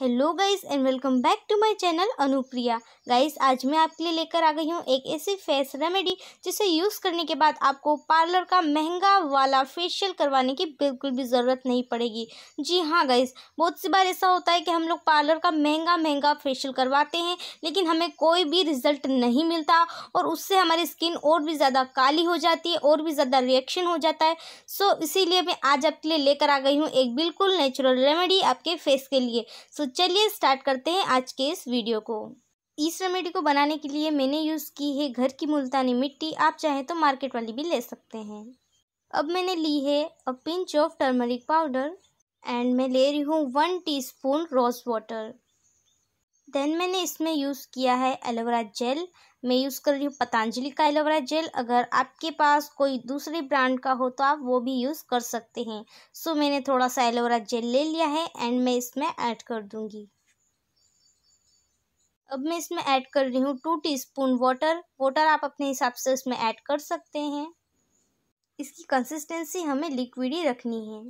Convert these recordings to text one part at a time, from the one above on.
hello guys and welcome back to my channel Anupriya guys आज मैं आपके लिए लेकर आ गई हूँ एक ऐसी फेस रेमेडी जिसे यूज़ करने के बाद आपको पार्लर का महंगा वाला फेशियल करवाने की बिल्कुल भी ज़रूरत नहीं पड़ेगी जी हाँ गाइस बहुत सी बार ऐसा होता है कि हम लोग पार्लर का महंगा महंगा फेशियल करवाते हैं लेकिन हमें कोई भी रिजल्ट नहीं मिलता और उससे हमारी स्किन और भी ज़्यादा काली हो जाती है और भी ज़्यादा रिएक्शन हो जाता है सो इसीलिए मैं आज आपके लिए लेकर आ गई हूँ एक बिल्कुल नेचुरल रेमेडी आपके फेस के लिए सो तो चलिए स्टार्ट करते हैं आज के इस वीडियो को इस रेमेडी को बनाने के लिए मैंने यूज़ की है घर की मुल्तानी मिट्टी आप चाहें तो मार्केट वाली भी ले सकते हैं अब मैंने ली है a pinch of turmeric powder and मैं ले रही हूँ one teaspoon rose water then मैंने इसमें यूज़ किया है एलोवेरा जेल मैं यूज़ कर रही हूँ पतंजलि का एलोवेरा जेल अगर आपके पास कोई दूसरे ब्रांड का हो तो आप वो भी यूज़ कर सकते हैं सो so, मैंने थोड़ा सा एलोवेरा जेल ले लिया है एंड मैं इसमें ऐड कर दूँगी अब मैं इसमें ऐड कर रही हूँ टू स्पून वाटर वाटर आप अपने हिसाब से इसमें ऐड कर सकते हैं इसकी कंसिस्टेंसी हमें लिक्विड ही रखनी है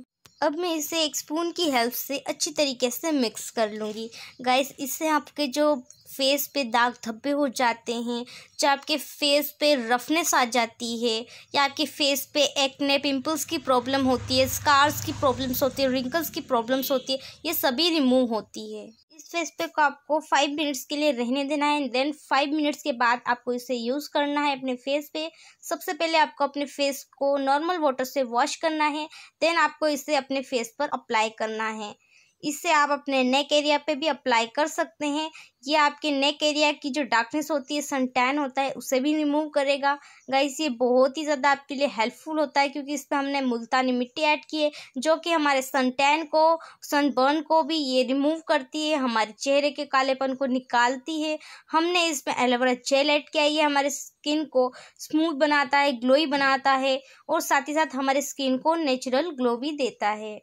अब मैं इसे एक स्पून की हेल्प से अच्छी तरीके से मिक्स कर लूँगी गाइस इससे आपके जो फेस पे दाग धब्बे हो जाते हैं जो आपके फेस पे रफनेस आ जाती है या आपके फेस पे एक्ने पिंपल्स की प्रॉब्लम होती है स्कार्स की प्रॉब्लम्स होती है रिंकल्स की प्रॉब्लम्स होती है ये सभी रिमूव होती है इस फेस पे को आपको फाइव मिनट्स के लिए रहने देना है देन फाइव मिनट्स के बाद आपको इसे यूज़ करना है अपने फेस पे सबसे पहले आपको अपने फेस को नॉर्मल वाटर से वॉश करना है देन आपको इसे अपने फेस पर अप्लाई करना है इससे आप अपने नेक एरिया पे भी अप्लाई कर सकते हैं ये आपके नेक एरिया की जो डार्कनेस होती है सन टैन होता है उसे भी रिमूव करेगा गाइस ये बहुत ही ज़्यादा आपके लिए हेल्पफुल होता है क्योंकि इस पर हमने मुल्तानी मिट्टी ऐड की है जो कि हमारे सन टैन को सनबर्न को भी ये रिमूव करती है हमारे चेहरे के कालेपन को निकालती है हमने इसमें एलोवेरा जेल ऐड किया ये हमारे स्किन को स्मूथ बनाता है ग्लोई बनाता है और साथ ही साथ हमारे स्किन को नेचुरल ग्लो भी देता है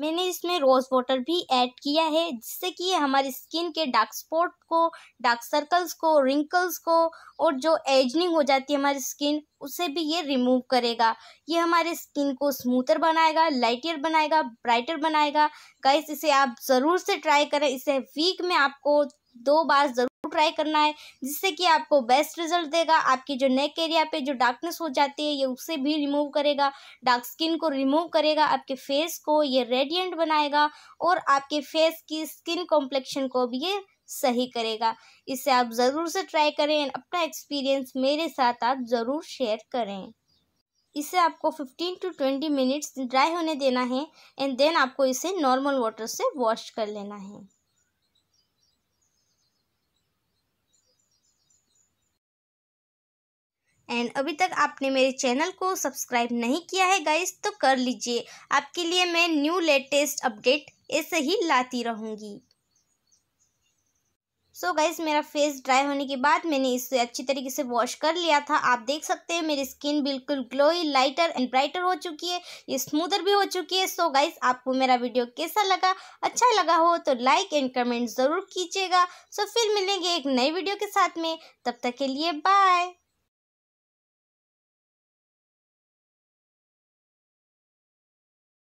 मैंने इसमें रोज़ वाटर भी ऐड किया है जिससे कि हमारी स्किन के डार्क स्पॉट को डार्क सर्कल्स को रिंकल्स को और जो एजनिंग हो जाती है हमारी स्किन उसे भी ये रिमूव करेगा ये हमारे स्किन को स्मूथर बनाएगा लाइटियर बनाएगा ब्राइटर बनाएगा गाइस इसे आप ज़रूर से ट्राई करें इसे वीक में आपको दो बार ज़रूर ट्राई करना है जिससे कि आपको बेस्ट रिजल्ट देगा आपकी जो नेक एरिया पे जो डार्कनेस हो जाती है ये उसे भी रिमूव करेगा डार्क स्किन को रिमूव करेगा आपके फेस को ये रेडियंट बनाएगा और आपके फेस की स्किन कॉम्प्लेक्शन को भी ये सही करेगा इसे आप ज़रूर से ट्राई करें अपना एक्सपीरियंस मेरे साथ आप ज़रूर शेयर करें इसे आपको 15 टू 20 मिनट्स ड्राई होने देना है एंड देन आपको इसे नॉर्मल वाटर से वॉश कर लेना है एंड अभी तक आपने मेरे चैनल को सब्सक्राइब नहीं किया है गाइस तो कर लीजिए आपके लिए मैं न्यू लेटेस्ट अपडेट ऐसे ही लाती रहूँगी सो so गाइस मेरा फेस ड्राई होने के बाद मैंने इसे अच्छी तरीके से वॉश कर लिया था आप देख सकते हैं मेरी स्किन बिल्कुल ग्लोई लाइटर एंड ब्राइटर हो चुकी है ये स्मूदर भी हो चुकी है सो so गाइस आपको मेरा वीडियो कैसा लगा अच्छा लगा हो तो लाइक एंड कमेंट ज़रूर कीजिएगा सो so फिर मिलेंगे एक नई वीडियो के साथ में तब तक के लिए बाय